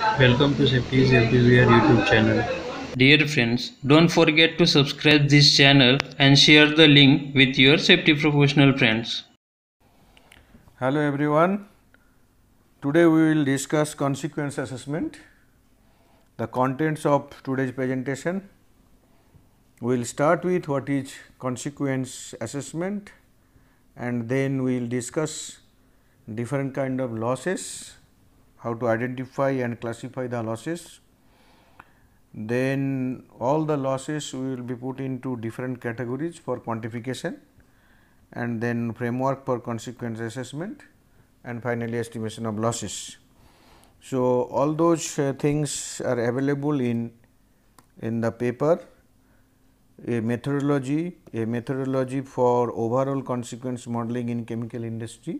Welcome to Safety's Everywhere YouTube channel. Dear friends, don't forget to subscribe this channel and share the link with your safety professional friends. Hello everyone. Today we will discuss consequence assessment. The contents of today's presentation. We will start with what is consequence assessment and then we will discuss different kind of losses how to identify and classify the losses. Then all the losses will be put into different categories for quantification and then framework for consequence assessment and finally estimation of losses. So, all those uh, things are available in in the paper a methodology a methodology for overall consequence modeling in chemical industry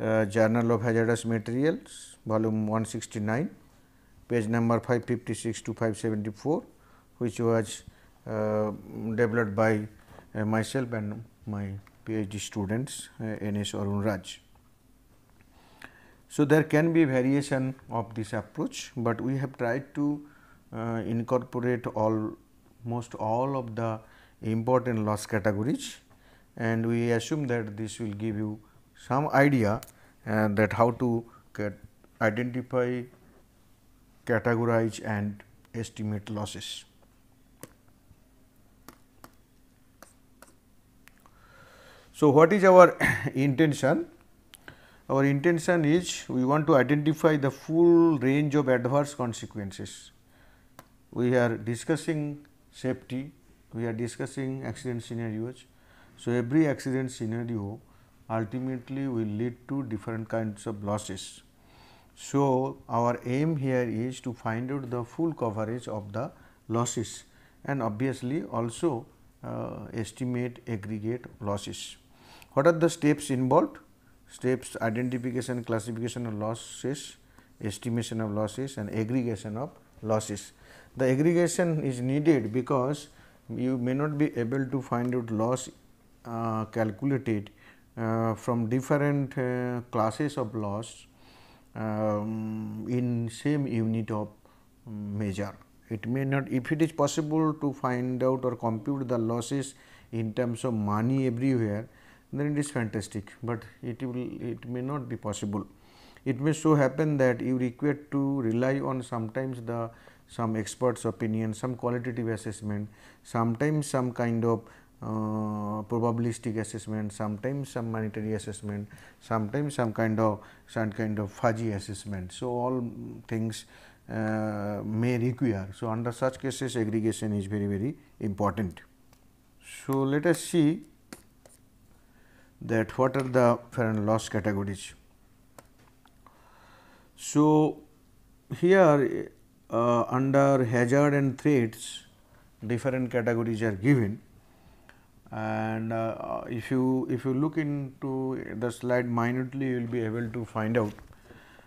uh, Journal of Hazardous Materials volume 169 page number 556 to 574 which was uh, developed by uh, myself and my PhD students uh, N.S. Arun Raj. So, there can be variation of this approach, but we have tried to uh, incorporate all most all of the important loss categories and we assume that this will give you some idea that how to identify, categorize and estimate losses. So, what is our intention? Our intention is we want to identify the full range of adverse consequences. We are discussing safety, we are discussing accident scenarios. So, every accident scenario ultimately will lead to different kinds of losses. So, our aim here is to find out the full coverage of the losses and obviously also uh, estimate aggregate losses. What are the steps involved? Steps identification, classification of losses, estimation of losses and aggregation of losses. The aggregation is needed because you may not be able to find out loss uh, calculated uh, from different uh, classes of losses um, in same unit of measure. It may not if it is possible to find out or compute the losses in terms of money everywhere then it is fantastic, but it will it may not be possible. It may so happen that you require to rely on sometimes the some experts opinion, some qualitative assessment, sometimes some kind of uh, probabilistic assessment, sometimes some monetary assessment, sometimes some kind of some kind of fuzzy assessment. So, all things uh, may require. So, under such cases aggregation is very very important. So, let us see that what are the Farron loss categories. So, here uh, under hazard and threats different categories are given and uh, if you if you look into the slide minutely you will be able to find out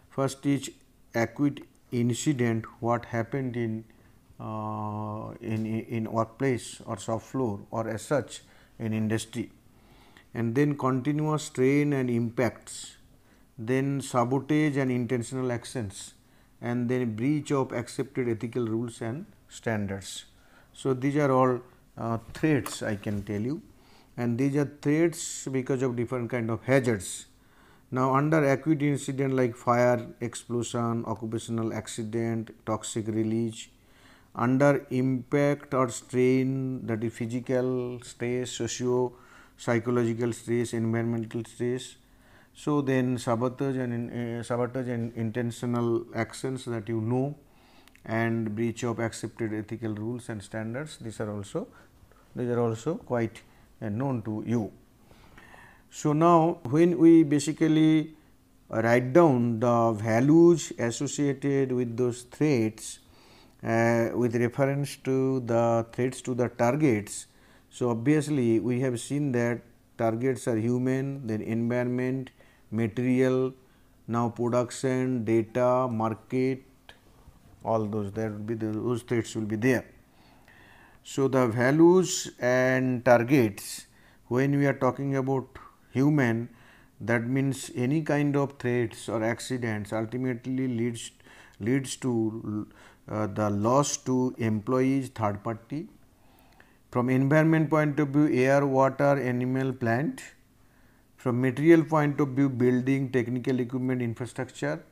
first each acute incident what happened in uh, in in workplace or shop floor or as such in industry and then continuous strain and impacts then sabotage and intentional actions and then breach of accepted ethical rules and standards so these are all uh, threats I can tell you and these are threats because of different kind of hazards. Now, under acute incident like fire, explosion, occupational accident, toxic release, under impact or strain that is physical stress, socio psychological stress, environmental stress. So, then sabotage and uh, sabotage and intentional actions that you know and breach of accepted ethical rules and standards these are also these are also quite uh, known to you. So, now when we basically write down the values associated with those threads uh, with reference to the threads to the targets. So, obviously, we have seen that targets are human, then environment, material, now production, data, market, all those There will be the, those threads will be there. So, the values and targets when we are talking about human that means any kind of threats or accidents ultimately leads leads to uh, the loss to employees third party. From environment point of view air, water, animal, plant. From material point of view building, technical equipment, infrastructure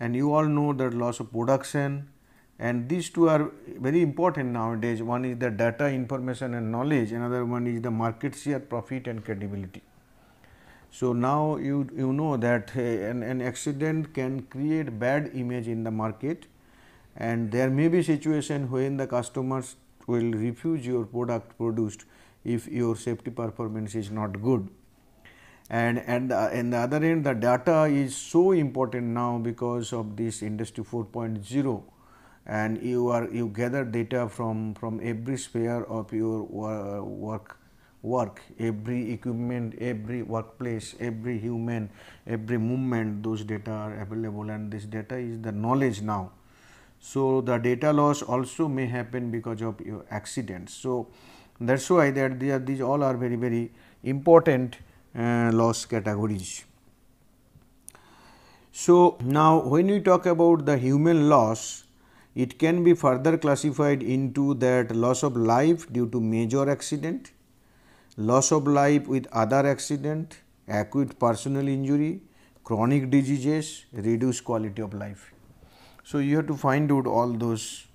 and you all know that loss of production, and these two are very important nowadays one is the data information and knowledge another one is the market share profit and credibility. So, now you, you know that uh, an, an accident can create bad image in the market and there may be situation when the customers will refuse your product produced if your safety performance is not good. And, and, uh, and the other end the data is so important now because of this industry 4.0 and you are you gather data from from every sphere of your work work every equipment every workplace every human every movement those data are available and this data is the knowledge now so the data loss also may happen because of your accidents so that's why that they are, these all are very very important uh, loss categories so now when we talk about the human loss it can be further classified into that loss of life due to major accident, loss of life with other accident, acute personal injury, chronic diseases, reduced quality of life. So, you have to find out all those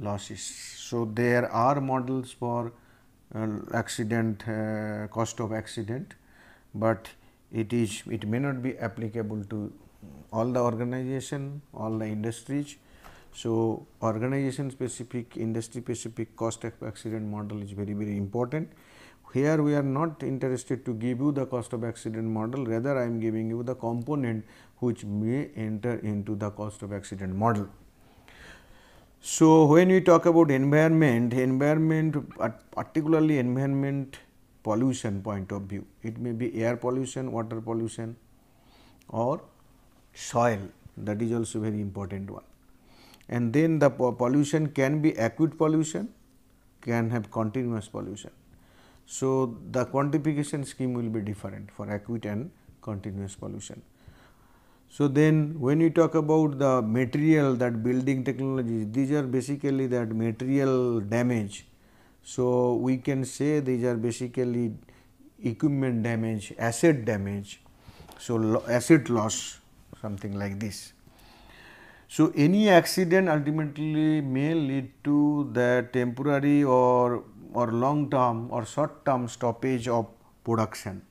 losses. So, there are models for uh, accident, uh, cost of accident, but it is it may not be applicable to all the organization, all the industries so, organization specific, industry specific cost of accident model is very very important. Here we are not interested to give you the cost of accident model rather I am giving you the component which may enter into the cost of accident model. So, when we talk about environment, environment particularly environment pollution point of view, it may be air pollution, water pollution or soil that is also very important one and then the pollution can be acute pollution, can have continuous pollution. So, the quantification scheme will be different for acute and continuous pollution. So, then when we talk about the material that building technologies, these are basically that material damage. So, we can say these are basically equipment damage, asset damage, so asset loss something like this. So, any accident ultimately may lead to the temporary or, or long term or short term stoppage of production.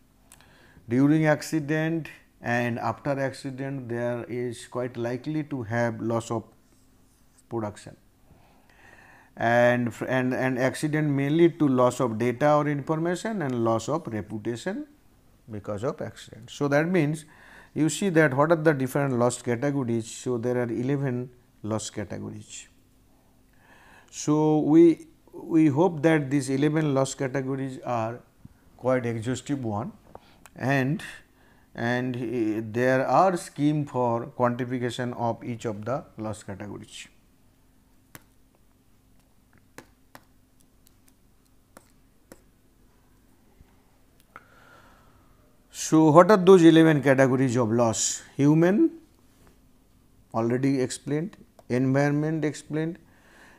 During accident and after accident there is quite likely to have loss of production and, and, and accident may lead to loss of data or information and loss of reputation because of accident. So, that means you see that what are the different loss categories. So, there are 11 loss categories. So, we we hope that these 11 loss categories are quite exhaustive one and and eh, there are scheme for quantification of each of the loss categories. So, what are those 11 categories of loss? Human already explained, environment explained.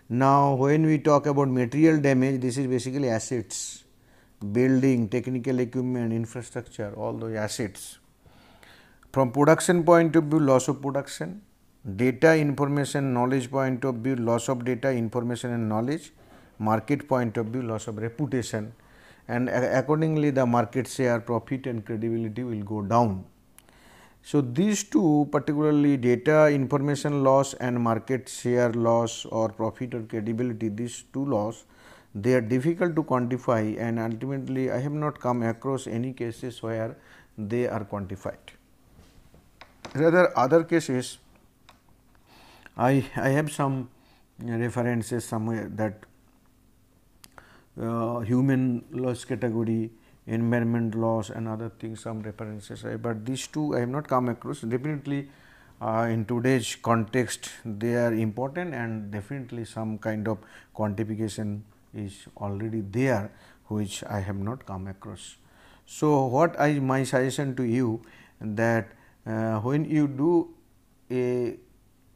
Now, when we talk about material damage, this is basically assets, building, technical equipment, infrastructure, all those assets. From production point of view, loss of production, data, information, knowledge point of view, loss of data, information and knowledge, market point of view, loss of reputation, and accordingly the market share profit and credibility will go down. So, these two particularly data information loss and market share loss or profit or credibility these two loss they are difficult to quantify and ultimately I have not come across any cases where they are quantified. Rather other cases I, I have some references somewhere that uh, human loss category, environment loss and other things some references, uh, but these two I have not come across definitely uh, in today's context they are important and definitely some kind of quantification is already there which I have not come across. So, what I my suggestion to you that uh, when you do a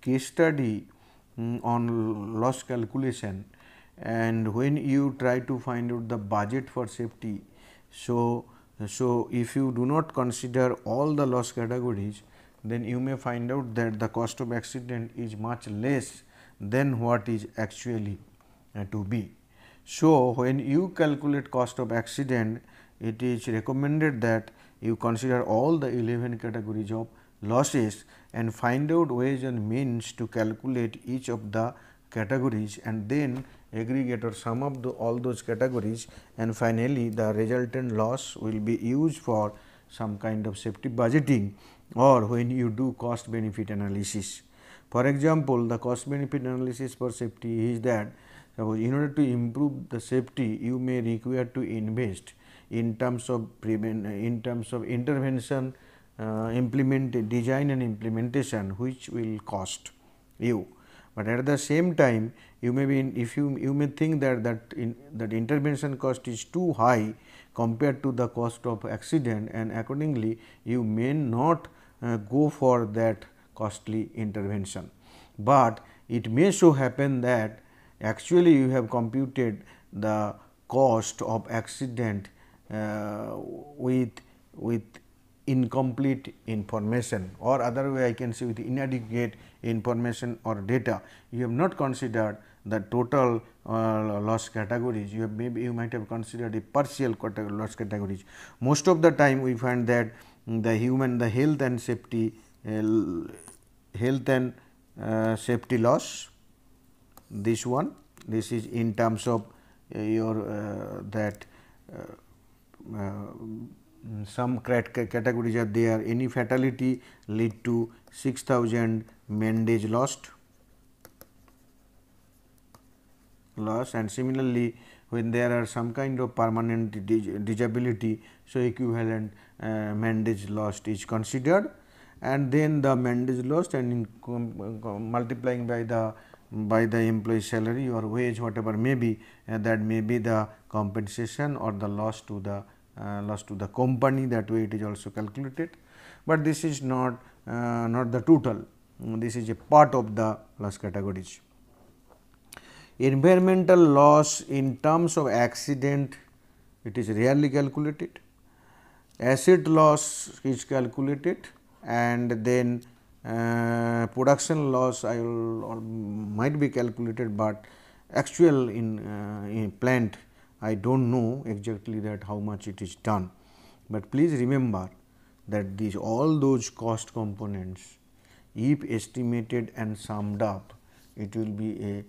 case study um, on loss calculation and when you try to find out the budget for safety. So, so if you do not consider all the loss categories then you may find out that the cost of accident is much less than what is actually uh, to be. So, when you calculate cost of accident it is recommended that you consider all the 11 categories of losses and find out ways and means to calculate each of the categories and then aggregate or sum up the, all those categories and finally, the resultant loss will be used for some kind of safety budgeting or when you do cost benefit analysis. For example, the cost benefit analysis for safety is that suppose in order to improve the safety you may require to invest in terms of prevent in terms of intervention uh, implement design and implementation which will cost you but at the same time you may be in, if you you may think that that in, that intervention cost is too high compared to the cost of accident and accordingly you may not uh, go for that costly intervention. But it may so happen that actually you have computed the cost of accident uh, with with incomplete information or other way I can say with inadequate information or data, you have not considered the total uh, loss categories. You have maybe you might have considered the partial loss categories. Most of the time we find that the human the health and safety uh, health and uh, safety loss this one this is in terms of uh, your uh, that uh, uh Mm, some categories are there any fatality lead to 6000 man days lost loss and similarly when there are some kind of permanent disability so equivalent uh, lost is considered and then the man lost and multiplying by the by the employee salary or wage whatever may be uh, that may be the compensation or the loss to the uh, loss to the company that way it is also calculated, but this is not uh, not the total this is a part of the loss categories. Environmental loss in terms of accident it is rarely calculated, asset loss is calculated and then uh, production loss I will might be calculated, but actual in, uh, in plant I do not know exactly that how much it is done, but please remember that these all those cost components if estimated and summed up it will be a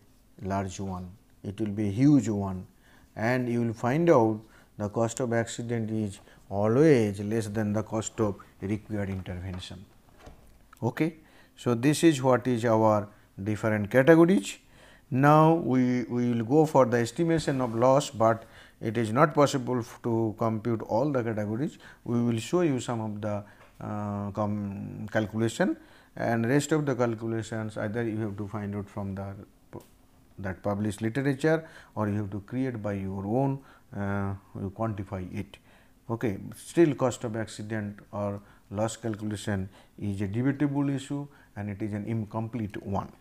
large one, it will be a huge one and you will find out the cost of accident is always less than the cost of required intervention. Okay. So, this is what is our different categories. Now, we, we will go for the estimation of loss, but it is not possible to compute all the categories. We will show you some of the uh, calculation and rest of the calculations either you have to find out from the that published literature or you have to create by your own uh, you quantify it. Okay. Still cost of accident or loss calculation is a debatable issue and it is an incomplete one.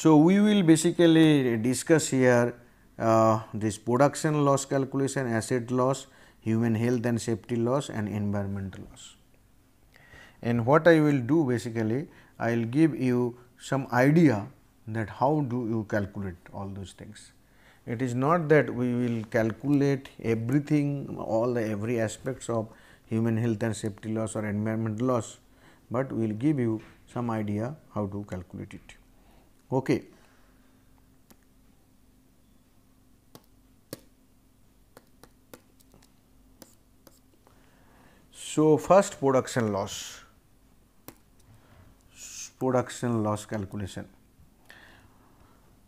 So, we will basically discuss here uh, this production loss calculation, asset loss, human health and safety loss and environmental loss. And what I will do basically, I will give you some idea that how do you calculate all those things. It is not that we will calculate everything, all the every aspects of human health and safety loss or environmental loss, but we will give you some idea how to calculate it. Okay. So, first production loss, production loss calculation.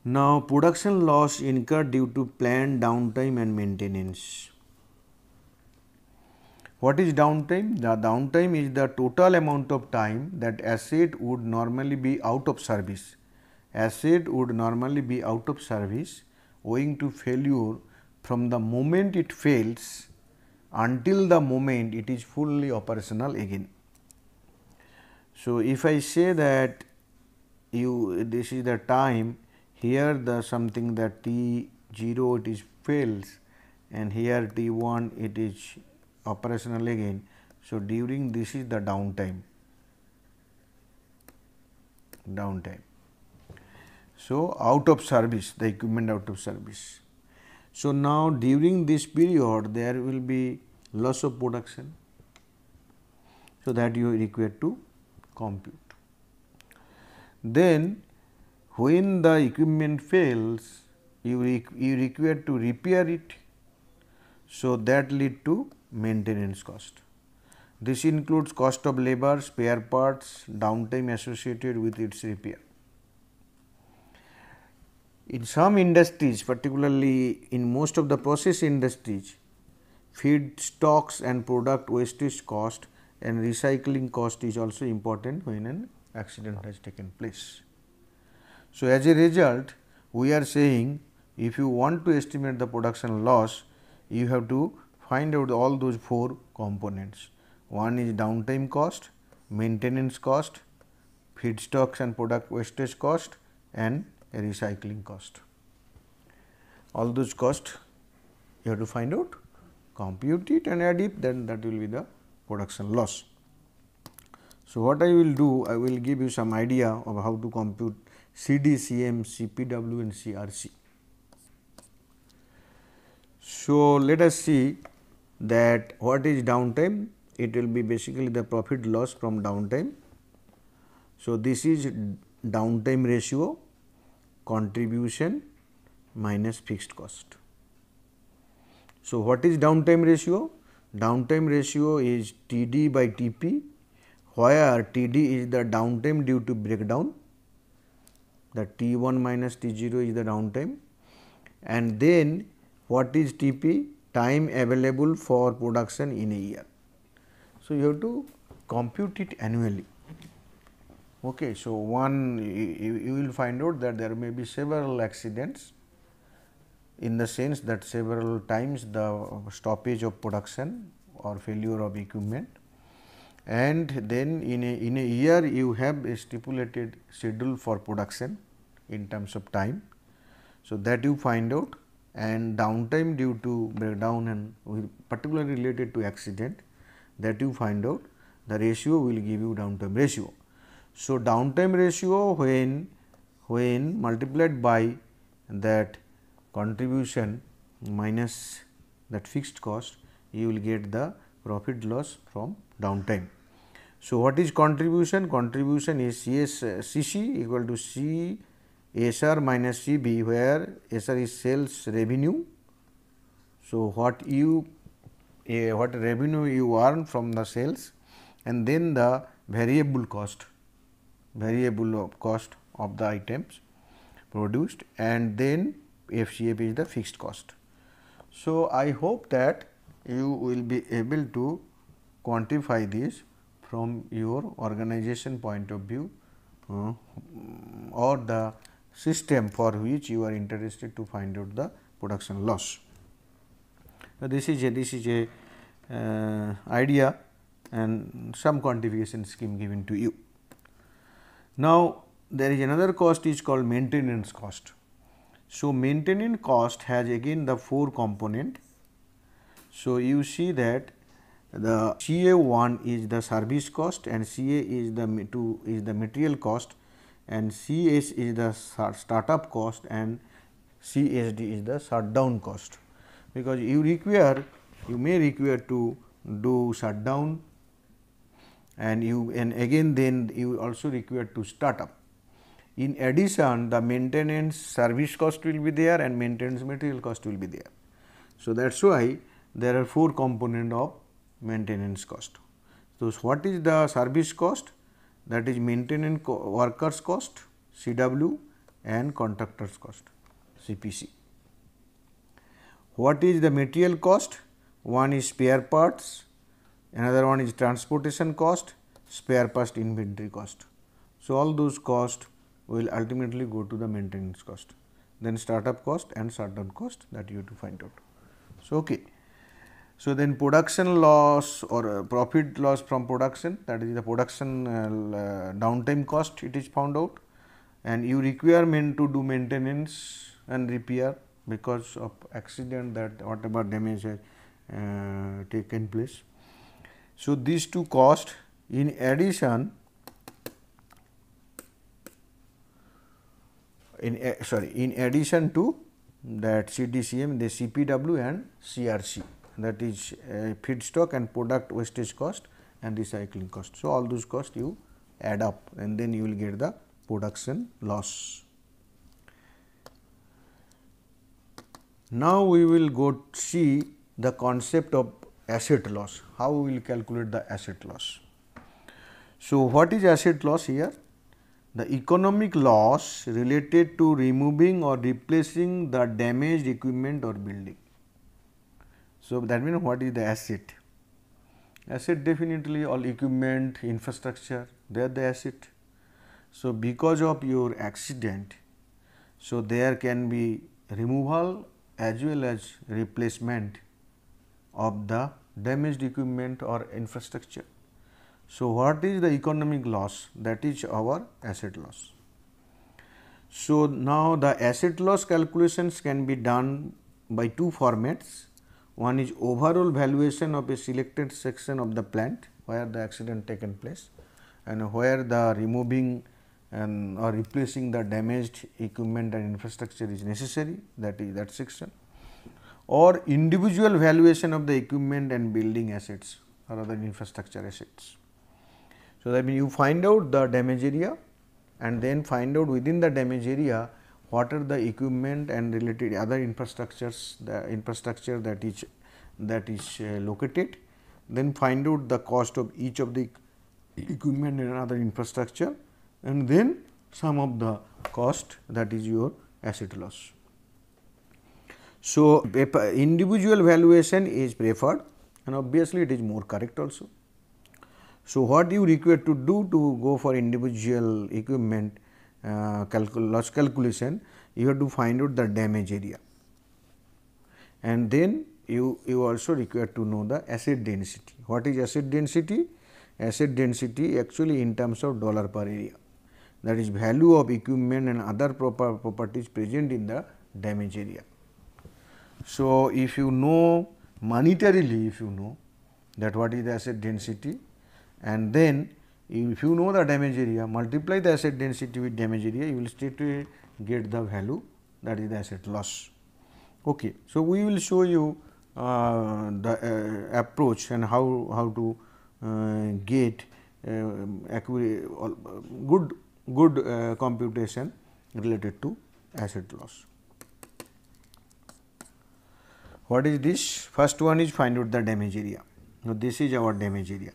Now, production loss incurred due to planned downtime and maintenance. What is downtime? The downtime is the total amount of time that asset would normally be out of service acid would normally be out of service owing to failure from the moment it fails until the moment it is fully operational again. So, if I say that you this is the time here the something that t 0 it is fails and here t 1 it is operational again. So, during this is the downtime downtime. So, out of service the equipment out of service. So, now during this period there will be loss of production. So, that you are required to compute. Then when the equipment fails you, you require to repair it. So, that lead to maintenance cost. This includes cost of labor, spare parts, downtime associated with its repair. In some industries, particularly in most of the process industries, feedstocks and product wastage cost and recycling cost is also important when an accident has taken place. So, as a result, we are saying if you want to estimate the production loss, you have to find out all those four components. One is downtime cost, maintenance cost, feedstocks and product wastage cost and a recycling cost. All those cost you have to find out, compute it and add it then that will be the production loss. So, what I will do I will give you some idea of how to compute CD, CM, CPW and CRC. So, let us see that what is downtime it will be basically the profit loss from downtime. So, this is downtime ratio contribution minus fixed cost. So, what is downtime ratio? Downtime ratio is T d by T p, where T d is the downtime due to breakdown, the T 1 minus T 0 is the downtime and then what is T p? Time available for production in a year. So, you have to compute it annually. Okay, so, one you, will find out that there may be several accidents in the sense that several times the stoppage of production or failure of equipment and then in a, in a year you have a stipulated schedule for production in terms of time. So, that you find out and downtime due to breakdown and particularly related to accident that you find out the ratio will give you downtime ratio. So, downtime ratio when when multiplied by that contribution minus that fixed cost you will get the profit loss from downtime. So, what is contribution? Contribution is C S C C CC equal to C minus CB where S R is sales revenue. So, what you uh, what revenue you earn from the sales and then the variable cost variable of cost of the items produced and then FCF is the fixed cost. So, I hope that you will be able to quantify this from your organization point of view uh, or the system for which you are interested to find out the production loss. So, this is a this is a uh, idea and some quantification scheme given to you. Now, there is another cost is called maintenance cost. So, maintenance cost has again the four component. So, you see that the CA1 is the service cost and CA is the two is the material cost and CS is the startup cost and CSD is the shutdown cost because you require you may require to do shutdown and you and again then you also require to start up. In addition the maintenance service cost will be there and maintenance material cost will be there. So, that is why there are four component of maintenance cost. So, what is the service cost? That is maintenance co workers cost CW and contractors cost CPC. What is the material cost? One is spare parts, another one is transportation cost, spare part inventory cost. So, all those cost will ultimately go to the maintenance cost, then startup cost and shutdown cost that you have to find out. So, okay. So, then production loss or uh, profit loss from production that is the production uh, uh, downtime cost it is found out and you requirement to do maintenance and repair because of accident that whatever damage has uh, taken place. So, these two cost in addition in eh, sorry in addition to that CDCM the CPW and CRC that is uh, feedstock and product wastage cost and recycling cost. So, all those costs you add up and then you will get the production loss. Now, we will go see the concept of asset loss. How we will calculate the asset loss? So, what is asset loss here? The economic loss related to removing or replacing the damaged equipment or building. So, that means what is the asset? Asset definitely all equipment, infrastructure, they are the asset. So, because of your accident, so there can be removal as well as replacement of the damaged equipment or infrastructure. So, what is the economic loss? That is our asset loss. So, now the asset loss calculations can be done by two formats. One is overall valuation of a selected section of the plant where the accident taken place and where the removing and or replacing the damaged equipment and infrastructure is necessary that is that section or individual valuation of the equipment and building assets or other infrastructure assets. So, that means you find out the damage area and then find out within the damage area what are the equipment and related other infrastructures the infrastructure that is that is uh, located then find out the cost of each of the equipment and other infrastructure and then sum of the cost that is your asset loss. So, individual valuation is preferred and obviously it is more correct also. So, what you require to do to go for individual equipment uh, calcul loss calculation, you have to find out the damage area and then you, you also require to know the acid density. What is acid density? Acid density actually in terms of dollar per area that is value of equipment and other proper properties present in the damage area. So, if you know monetarily, if you know that what is the asset density and then if you know the damage area, multiply the asset density with damage area, you will straight get the value that is the asset loss. Okay. So, we will show you uh, the uh, approach and how, how to uh, get uh, uh, good, good uh, computation related to asset loss. What is this? First one is find out the damage area. Now, this is our damage area.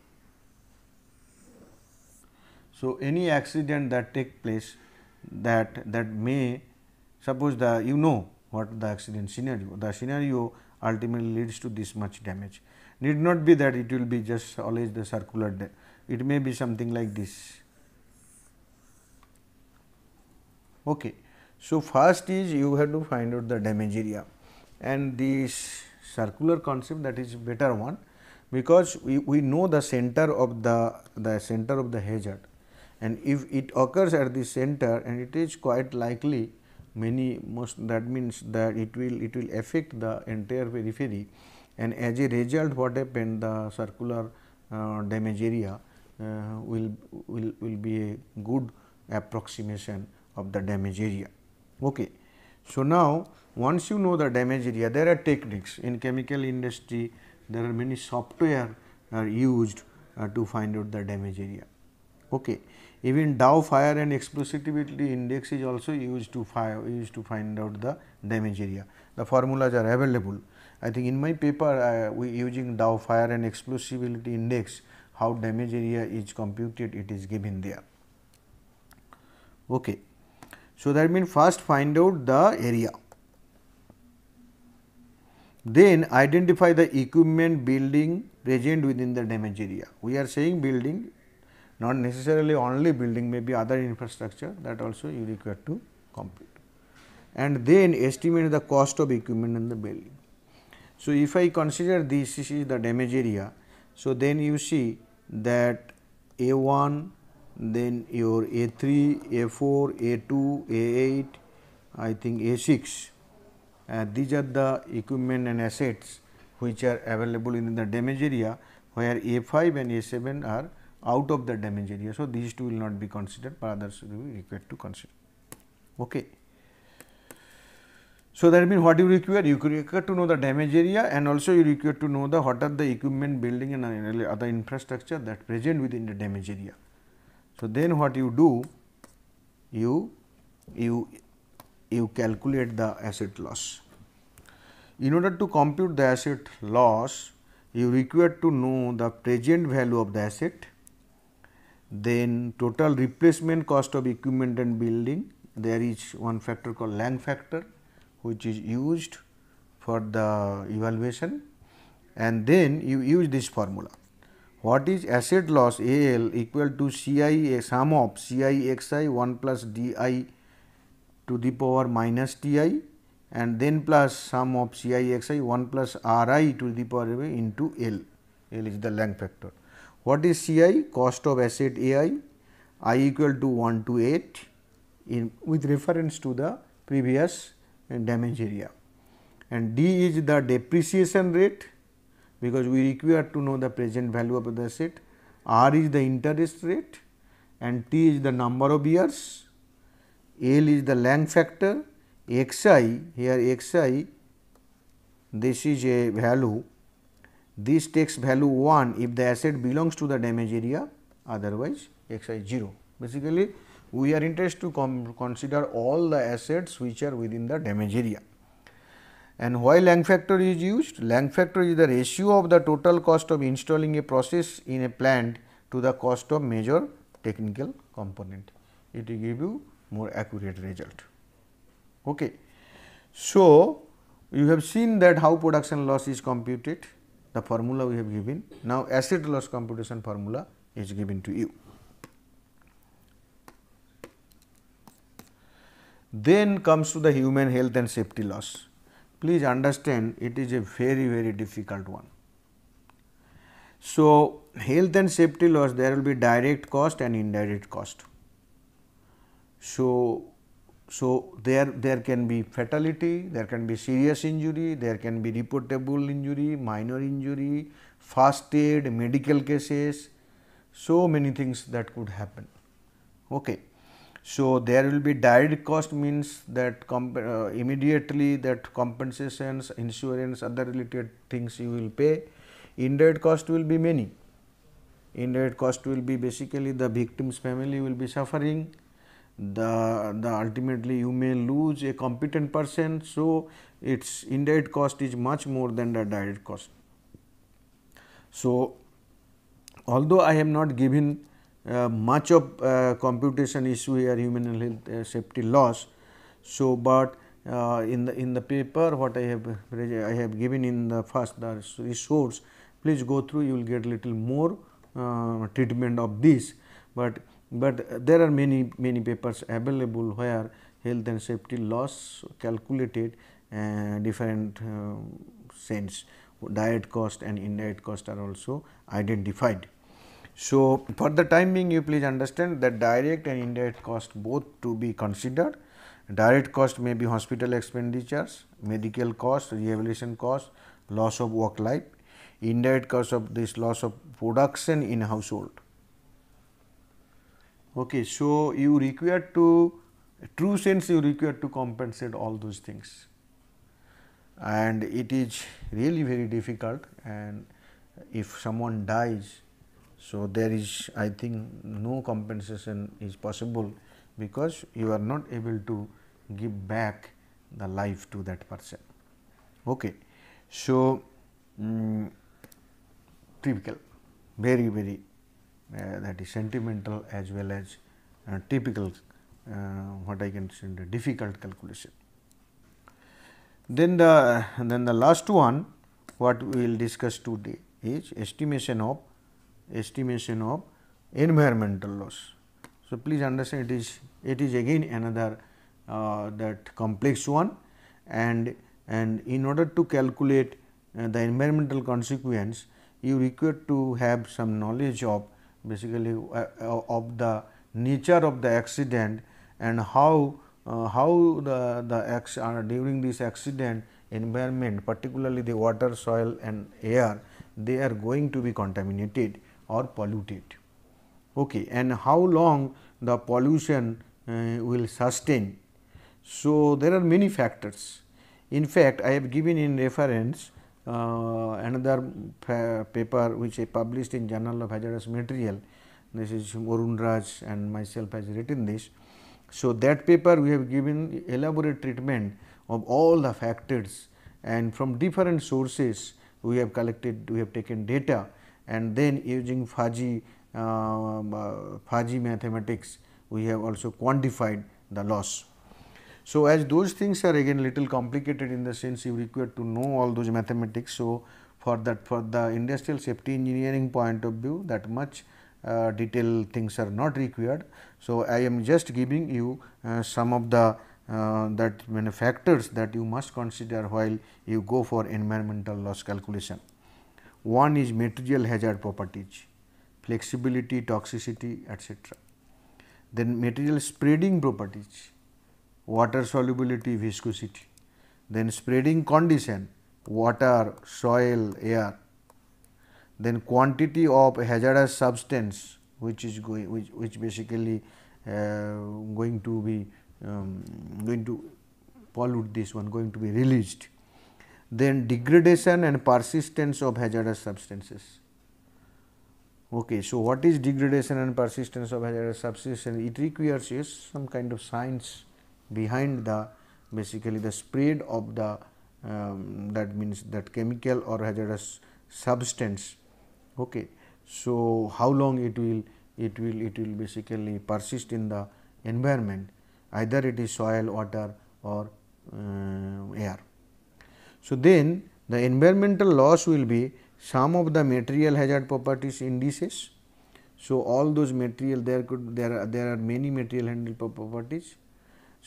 So, any accident that take place that that may suppose the you know what the accident scenario the scenario ultimately leads to this much damage need not be that it will be just always the circular it may be something like this okay so first is you have to find out the damage area and the circular concept that is better one because we, we know the center of the, the center of the hazard and if it occurs at the center and it is quite likely many most that means that it will it will affect the entire periphery and as a result what happened the circular uh, damage area uh, will, will, will be a good approximation of the damage area. Okay. So, now once you know the damage area, there are techniques in chemical industry, there are many software are used uh, to find out the damage area. Okay. Even Dow fire and explosivity index is also used to, fire, used to find out the damage area. The formulas are available. I think in my paper uh, we using Dow fire and explosivity index how damage area is computed it is given there. Okay. So, that means first find out the area. Then identify the equipment building present within the damage area. We are saying building not necessarily only building may be other infrastructure that also you require to complete. And then estimate the cost of equipment in the building. So, if I consider this, this is the damage area. So, then you see that A 1 then your A 3, A 4, A 2, A 8 I think A 6 uh, these are the equipment and assets which are available in the damage area where A 5 and A 7 are out of the damage area. So, these two will not be considered but others will be required to consider. Okay. So, that means what you require? You require to know the damage area and also you require to know the what are the equipment building and other infrastructure that present within the damage area. So, then what you do? You you you calculate the asset loss. In order to compute the asset loss, you require to know the present value of the asset, then total replacement cost of equipment and building, there is one factor called Lang factor which is used for the evaluation and then you use this formula. What is asset loss AL equal to CI sum of CI XI 1 plus DI to the power minus T i and then plus sum of C i x i 1 plus R i to the power i into L, L is the length factor. What is C i? Cost of asset A i, i equal to 1 to 8 in with reference to the previous uh, damage area and D is the depreciation rate because we require to know the present value of the asset, R is the interest rate and T is the number of years L is the length factor, x i here x i this is a value, this takes value 1 if the asset belongs to the damage area otherwise x i 0. Basically, we are interested to consider all the assets which are within the damage area. And why length factor is used? Length factor is the ratio of the total cost of installing a process in a plant to the cost of major technical component. It will give you more accurate result. Okay. So, you have seen that how production loss is computed the formula we have given. Now, asset loss computation formula is given to you. Then comes to the human health and safety loss. Please understand it is a very very difficult one. So, health and safety loss there will be direct cost and indirect cost. So, so there, there can be fatality, there can be serious injury, there can be reportable injury, minor injury, first aid, medical cases, so many things that could happen. Okay. So, there will be direct cost means that uh, immediately that compensations, insurance, other related things you will pay. Indirect cost will be many. Indirect cost will be basically the victim's family will be suffering, the, the ultimately you may lose a competent person. So, its indirect cost is much more than the direct cost. So, although I have not given uh, much of uh, computation issue here human health uh, safety loss. So, but uh, in the in the paper what I have I have given in the first the resource please go through you will get little more uh, treatment of this, but but there are many many papers available where health and safety loss calculated uh, different uh, sense diet cost and indirect cost are also identified. So, for the time being you please understand that direct and indirect cost both to be considered. Direct cost may be hospital expenditures, medical cost, rehabilitation cost, loss of work life, indirect cost of this loss of production in household Okay, so you require to true sense you require to compensate all those things and it is really very difficult and if someone dies so there is I think no compensation is possible because you are not able to give back the life to that person. Okay. So, um, typical very very uh, that is sentimental as well as uh, typical uh, what I can say the difficult calculation. Then the then the last one what we will discuss today is estimation of estimation of environmental loss. So, please understand it is it is again another uh, that complex one and and in order to calculate uh, the environmental consequence you require to have some knowledge of basically uh, uh, of the nature of the accident and how uh, how the, the during this accident environment particularly the water, soil and air they are going to be contaminated or polluted. Okay. And how long the pollution uh, will sustain. So, there are many factors. In fact, I have given in reference uh, another paper which I published in Journal of Hazardous Material, this is Arun Raj and myself has written this. So, that paper we have given elaborate treatment of all the factors and from different sources we have collected, we have taken data and then using Faji, uh, Faji mathematics we have also quantified the loss. So, as those things are again little complicated in the sense you require to know all those mathematics. So, for that for the industrial safety engineering point of view that much uh, detail things are not required. So, I am just giving you uh, some of the uh, that factors that you must consider while you go for environmental loss calculation. One is material hazard properties, flexibility, toxicity, etc. Then material spreading properties, water solubility, viscosity. Then spreading condition, water, soil, air. Then quantity of hazardous substance which is going which, which basically uh, going to be um, going to pollute this one going to be released. Then degradation and persistence of hazardous substances. Okay, so what is degradation and persistence of hazardous substances? It requires yes, some kind of science behind the basically the spread of the um, that means that chemical or hazardous substance. Okay. So, how long it will it will it will basically persist in the environment either it is soil, water or uh, air. So, then the environmental loss will be some of the material hazard properties indices. So, all those material there could there are, there are many material handle properties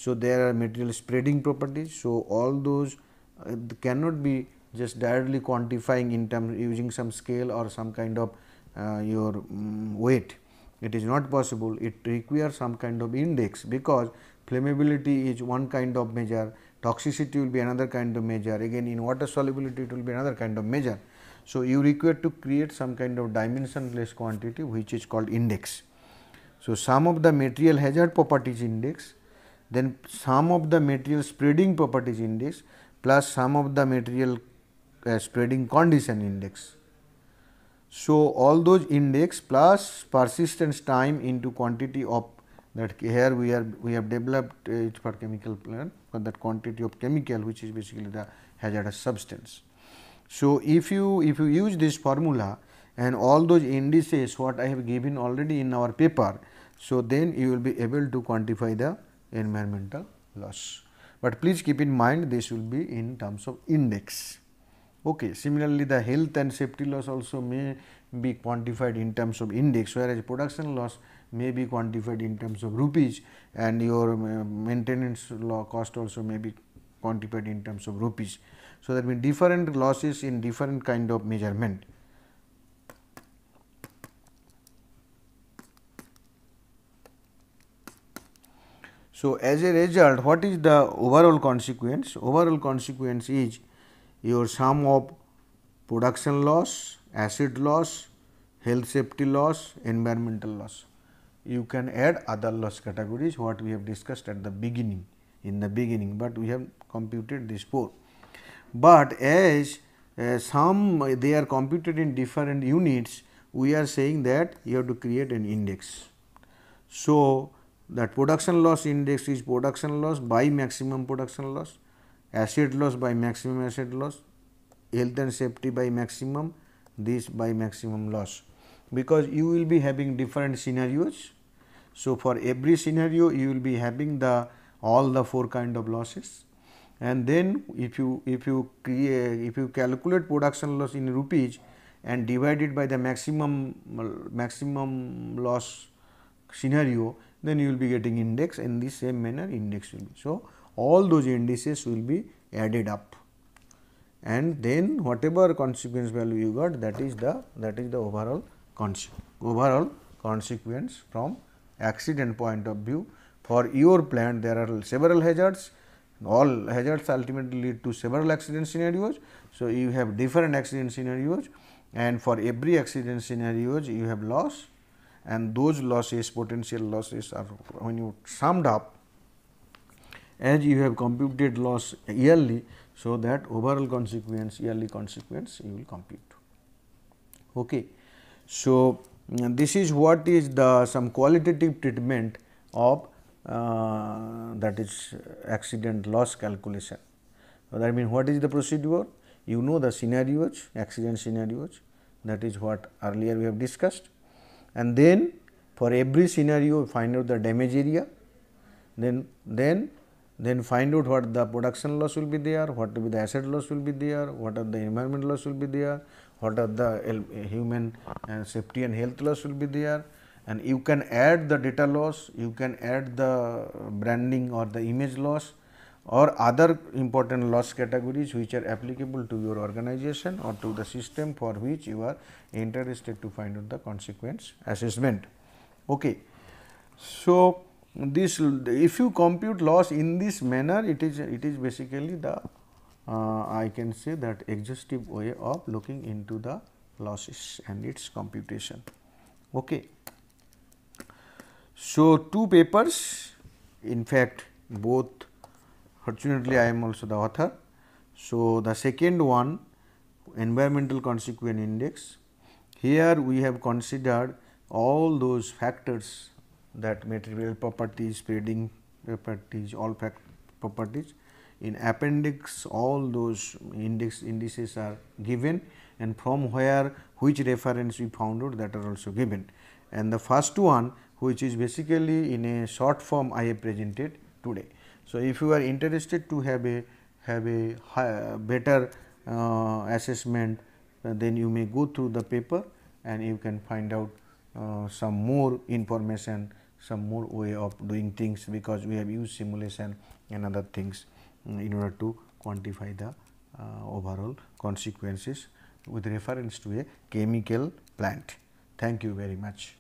so, there are material spreading properties. So, all those uh, cannot be just directly quantifying in terms using some scale or some kind of uh, your um, weight. It is not possible, it requires some kind of index because flammability is one kind of measure, toxicity will be another kind of measure, again in water solubility it will be another kind of measure. So, you require to create some kind of dimensionless quantity which is called index. So, some of the material hazard properties index then sum of the material spreading properties index plus sum of the material uh, spreading condition index. So, all those index plus persistence time into quantity of that here we are we have developed uh, it for chemical plant for that quantity of chemical which is basically the hazardous substance. So, if you if you use this formula and all those indices what I have given already in our paper, so then you will be able to quantify the environmental loss. But please keep in mind this will be in terms of index. Okay. Similarly, the health and safety loss also may be quantified in terms of index whereas production loss may be quantified in terms of rupees and your uh, maintenance cost also may be quantified in terms of rupees. So, there will be different losses in different kind of measurement. So, as a result what is the overall consequence? Overall consequence is your sum of production loss, acid loss, health safety loss, environmental loss. You can add other loss categories what we have discussed at the beginning in the beginning, but we have computed these four. But as uh, some they are computed in different units, we are saying that you have to create an index. So, that production loss index is production loss by maximum production loss, acid loss by maximum acid loss, health and safety by maximum, this by maximum loss because you will be having different scenarios. So, for every scenario you will be having the all the four kind of losses and then if you if you create if you calculate production loss in rupees and divide it by the maximum maximum loss scenario then you will be getting index in the same manner index will be. So, all those indices will be added up and then whatever consequence value you got that is the that is the overall overall consequence from accident point of view for your plant there are several hazards all hazards ultimately lead to several accident scenarios. So, you have different accident scenarios and for every accident scenarios you have loss and those losses potential losses are when you summed up as you have computed loss yearly. So, that overall consequence yearly consequence you will compute. Okay. So, mm, this is what is the some qualitative treatment of uh, that is accident loss calculation. So, that means, what is the procedure? You know the scenarios, accident scenarios that is what earlier we have discussed and then for every scenario find out the damage area then then then find out what the production loss will be there what will be the asset loss will be there what are the environment loss will be there what are the human and uh, safety and health loss will be there and you can add the data loss you can add the branding or the image loss or other important loss categories which are applicable to your organization or to the system for which you are interested to find out the consequence assessment. Okay. So, this if you compute loss in this manner it is it is basically the uh, I can say that exhaustive way of looking into the losses and its computation. Okay. So, two papers in fact both fortunately I am also the author. So, the second one environmental consequent index. Here we have considered all those factors that material properties, spreading properties, all fact properties. In appendix all those index indices are given and from where which reference we found out that are also given. And the first one which is basically in a short form I have presented today. So, if you are interested to have a have a better uh, assessment uh, then you may go through the paper and you can find out uh, some more information, some more way of doing things because we have used simulation and other things mm, in order to quantify the uh, overall consequences with reference to a chemical plant. Thank you very much.